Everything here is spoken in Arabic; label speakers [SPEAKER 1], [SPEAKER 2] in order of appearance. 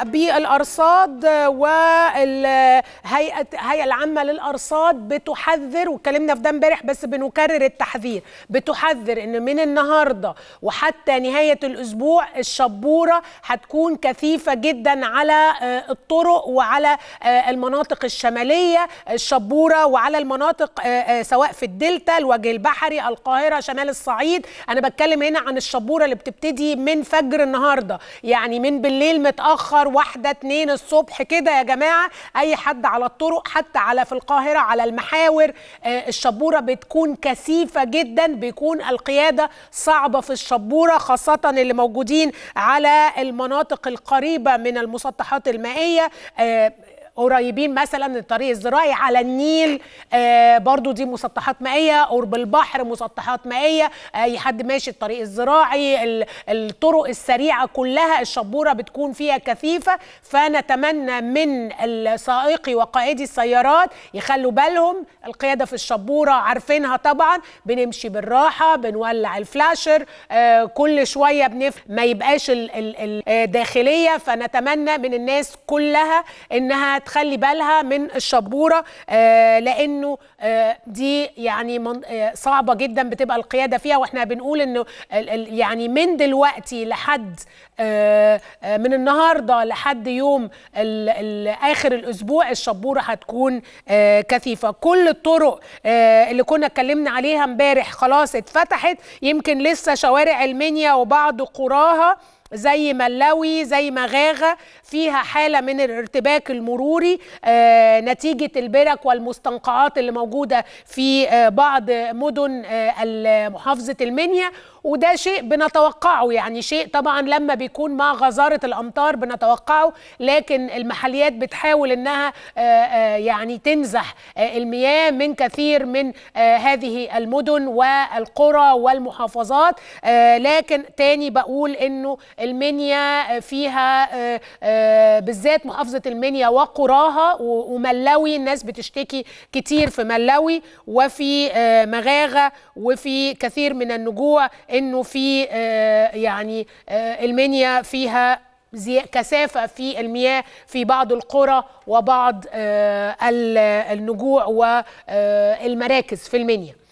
[SPEAKER 1] نبدا بالارصاد آه، والهيئه الهيئه العامه للارصاد بتحذر واتكلمنا في ده امبارح بس بنكرر التحذير بتحذر ان من النهارده وحتى نهايه الاسبوع الشبوره هتكون كثيفه جدا على آه، الطرق وعلى آه، المناطق الشماليه الشبوره وعلى المناطق سواء في الدلتا الوجه البحري القاهره شمال الصعيد انا بتكلم هنا عن الشبوره اللي بتبتدي من فجر النهارده يعني من بالليل متاخر النهار واحدة اتنين الصبح كده يا جماعة أي حد على الطرق حتى على في القاهرة على المحاور آه، الشبورة بتكون كثيفة جدا بيكون القيادة صعبة في الشبورة خاصة اللي موجودين على المناطق القريبة من المسطحات المائية آه، قريبين مثلا الطريق الزراعي على النيل آه برضو دي مسطحات مائيه قرب البحر مسطحات مائيه آه، اي حد ماشي الطريق الزراعي الطرق السريعه كلها الشبوره بتكون فيها كثيفه فنتمنى من السائقي وقائدي السيارات يخلوا بالهم القياده في الشبوره عارفينها طبعا بنمشي بالراحه بنولع الفلاشر آه كل شويه بنف ما يبقاش الداخليه آه، فنتمنى من الناس كلها انها تخلي بالها من الشبوره آه، لانه آه، دي يعني آه، صعبه جدا بتبقى القياده فيها واحنا بنقول انه يعني من دلوقتي لحد من النهارده لحد يوم اخر الاسبوع الشبوره هتكون كثيفه كل الطرق اللي كنا اتكلمنا عليها امبارح خلاص اتفتحت يمكن لسه شوارع المنيا وبعض قراها زي ملاوي زي مغاغه فيها حاله من الارتباك المروري آه، نتيجه البرك والمستنقعات اللي موجوده في آه، بعض مدن آه، محافظه المنيا وده شيء بنتوقعه يعني شيء طبعا لما بيكون مع غزاره الامطار بنتوقعه لكن المحليات بتحاول انها يعني تنزح المياه من كثير من هذه المدن والقرى والمحافظات لكن تاني بقول انه المنيا آه، فيها آه، آه، بالذات محافظه المنيا وقراها وملاوي الناس بتشتكي كتير في ملاوي وفي مغاغه وفي كثير من النجوع انه في يعني المنيا فيها كثافة في المياه في بعض القرى وبعض النجوع والمراكز في المنيا